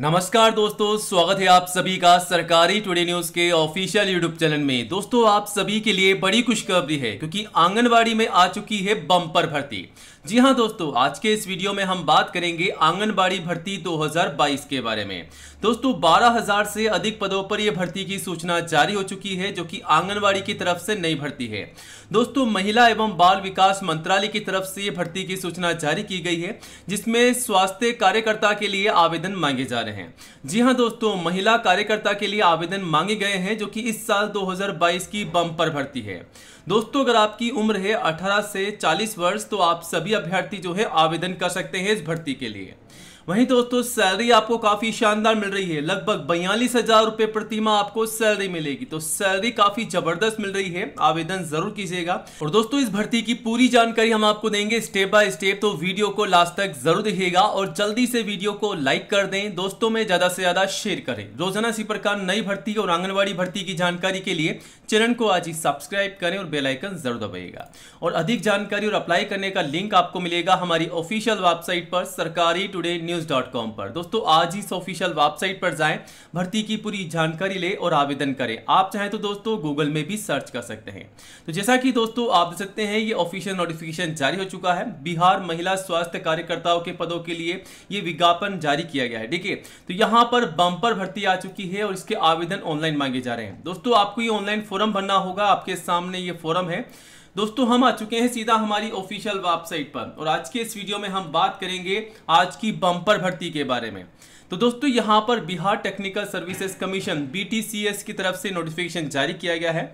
नमस्कार दोस्तों स्वागत है आप सभी का सरकारी टुडे न्यूज के ऑफिशियल यूट्यूब चैनल में दोस्तों आप सभी के लिए बड़ी खुशखबरी है क्योंकि आंगनवाड़ी में आ चुकी है बम्पर भर्ती जी हाँ दोस्तों आज के इस वीडियो में हम बात करेंगे आंगनबाड़ी भर्ती 2022 के बारे में दोस्तों 12000 से अधिक पदों पर यह भर्ती की सूचना जारी हो चुकी है जो कि आंगनबाड़ी की तरफ से नई भर्ती है दोस्तों महिला एवं बाल विकास मंत्रालय की तरफ से यह भर्ती की सूचना जारी की गई है जिसमें स्वास्थ्य कार्यकर्ता के लिए आवेदन मांगे जा रहे हैं जी हाँ दोस्तों महिला कार्यकर्ता के लिए आवेदन मांगे गए हैं जो कि इस साल 2022 की बम्पर भर्ती है दोस्तों अगर आपकी उम्र है 18 से 40 वर्ष तो आप सभी अभ्यर्थी जो है आवेदन कर सकते हैं इस भर्ती के लिए वहीं दोस्तों सैलरी आपको काफ़ी शानदार मिल रही है लगभग बयालीस हज़ार रुपए प्रति माह आपको सैलरी मिलेगी तो सैलरी काफ़ी ज़बरदस्त मिल रही है आवेदन ज़रूर कीजिएगा और दोस्तों इस भर्ती की पूरी जानकारी हम आपको देंगे स्टेप बाय स्टेप तो वीडियो को लास्ट तक ज़रूर देखिएगा और जल्दी से वीडियो को लाइक कर दें दोस्तों में ज़्यादा से ज़्यादा शेयर करें रोजाना इसी प्रकार नई भर्ती और आंगनबाड़ी भर्ती की जानकारी के लिए चैनल को आज ही सब्सक्राइब करें और बेलाइकन जरूर दबाएगा और अधिक जानकारी और अप्लाई करने का लिंक आपको मिलेगा हमारी ऑफिशियल वेबसाइट पर सरकारी टूडे न्यूज न्यूज़ पर दोस्तों आज इस ऑफिशियल वेबसाइट पर जाएं भर्ती की पूरी जानकारी ले और आवेदन करें आप चाहें तो दोस्तों गूगल में भी सर्च कर सकते हैं तो जैसा कि दोस्तों आप देख सकते हैं ये ऑफिशियल नोटिफिकेशन जारी हो चुका है बिहार महिला स्वास्थ्य कार्यकर्ताओं के पदों के लिए ये विज्ञापन जारी किया गया है ठीक है तो यहाँ पर बंपर भर्ती आ चुकी है और इसके आवेदन ऑनलाइन मांगे जा रहे हैं दोस्तों आपको ये ऑनलाइन फॉर्म भरना होगा आपके सामने ये फॉर्म है दोस्तों हम आ चुके हैं सीधा हमारी ऑफिशियल वेबसाइट पर और आज के इस वीडियो में हम बात करेंगे आज की बम्पर भर्ती के बारे में तो दोस्तों यहाँ पर Bihar technical services commission BTCS की तरफ से नोटिफिकेशन जारी किया गया है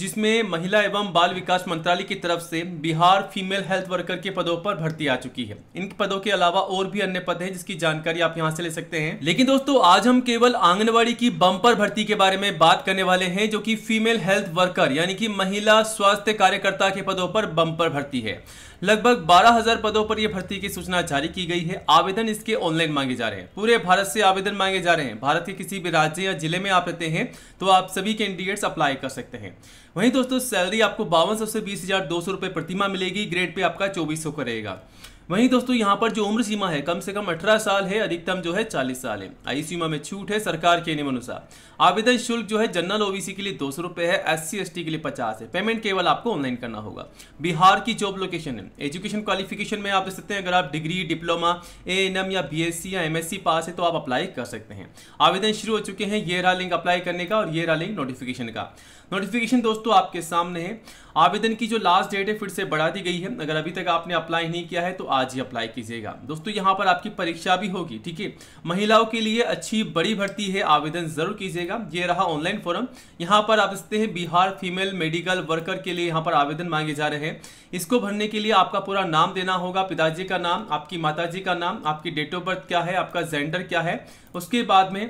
जिसमें महिला एवं बाल विकास मंत्रालय की तरफ से बिहार फीमेल हेल्थ वर्कर के पदों पर भर्ती आ चुकी है इन पदों के अलावा और भी अन्य पद हैं जिसकी जानकारी आप यहाँ से ले सकते हैं लेकिन दोस्तों आज हम केवल आंगनबाड़ी की बम्पर भर्ती के बारे में बात करने वाले हैं जो की फीमेल हेल्थ वर्कर यानी कि महिला स्वास्थ्य कार्यकर्ता के पदों पर बम्पर भर्ती है लगभग बारह पदों पर यह भर्ती की सूचना जारी की गई है आवेदन इसके ऑनलाइन मांगे जा रहे हैं पूरे भारत से आवेदन मांगे जा रहे हैं भारत के किसी भी राज्य या जिले में आप रहते हैं तो आप सभी कैंडिडेट्स अप्लाई कर सकते हैं वहीं दोस्तों सैलरी आपको बावन से बीस हज़ार दो सौ रुपये प्रतिमा मिलेगी ग्रेड पे आपका चौबीस सौ का रहेगा वहीं दोस्तों यहाँ पर जो उम्र सीमा है कम से कम अठारह साल है अधिकतम जो है चालीस साल है आयु सीमा में छूट है सरकार के नियमानुसार आवेदन शुल्क जो है जनरल ओबीसी के लिए दो सौ रुपये है एस सी के लिए पचास है पेमेंट केवल आपको ऑनलाइन करना होगा बिहार की जॉब लोकेशन है एजुकेशन क्वालिफिकेशन में आप देख सकते हैं अगर आप डिग्री डिप्लोमा ए या बी या एम पास है तो आप अप्लाई कर सकते हैं आवेदन शुरू हो चुके हैं ये रहा लिंक अप्लाई करने का और ये रहा लिंक नोटिफिकेशन का नोटिफिकेशन दोस्तों आपके सामने है आवेदन की जो लास्ट डेट है फिर से बढ़ा दी गई है अगर अभी तक आपने अप्लाई नहीं किया है तो आज ही अप्लाई कीजिएगा दोस्तों यहाँ पर आपकी परीक्षा भी होगी ठीक है महिलाओं के लिए अच्छी बड़ी भर्ती है आवेदन जरूर कीजिएगा ये रहा ऑनलाइन फॉरम यहाँ पर आप देखते हैं बिहार फीमेल मेडिकल वर्कर के लिए यहाँ पर आवेदन मांगे जा रहे हैं इसको भरने के लिए आपका पूरा नाम देना होगा पिताजी का नाम आपकी माताजी का नाम आपकी डेट ऑफ बर्थ क्या है आपका जेंडर क्या है उसके बाद में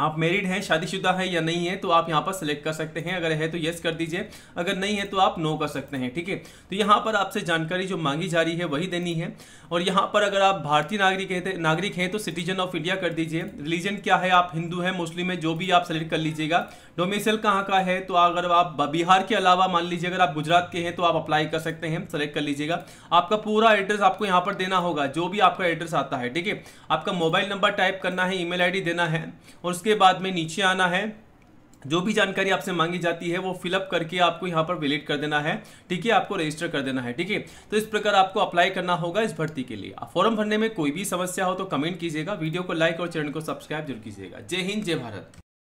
आप मेरिड हैं शादीशुदा है या नहीं है तो आप यहाँ पर सेलेक्ट कर सकते हैं अगर है तो येस कर दीजिए अगर नहीं है तो आप नो कर सकते हैं ठीक है तो यहाँ पर आपसे जानकारी जो मांगी जा रही है वही देनी है और यहाँ पर अगर आप भारतीय नागरिक हैं नागरिक हैं तो सिटीजन ऑफ इंडिया कर दीजिए रिलीजन क्या है आप हिंदू हैं मुस्लिम है जो भी आप सेलेक्ट कर लीजिएगा डोमिसल कहाँ का है तो अगर आप बिहार के अलावा मान लीजिए अगर आप गुजरात के हैं तो आप अप्लाई कर सकते हैं सेलेक्ट कर लीजिएगा आपका पूरा एड्रेस आपको यहाँ पर देना होगा जो भी आपका एड्रेस आता है ठीक है आपका मोबाइल नंबर टाइप करना है ई आईडी देना है और उसके उसके बाद में नीचे आना है जो भी जानकारी आपसे मांगी जाती है वो फिलअप करके आपको यहाँ पर विलेट कर देना है ठीक है आपको रजिस्टर कर देना है ठीक है तो इस प्रकार आपको अप्लाई करना होगा इस भर्ती के लिए फॉर्म भरने में कोई भी समस्या हो तो कमेंट कीजिएगा वीडियो को लाइक और चैनल को सब्सक्राइब जरूर कीजिएगा जय हिंद जय भारत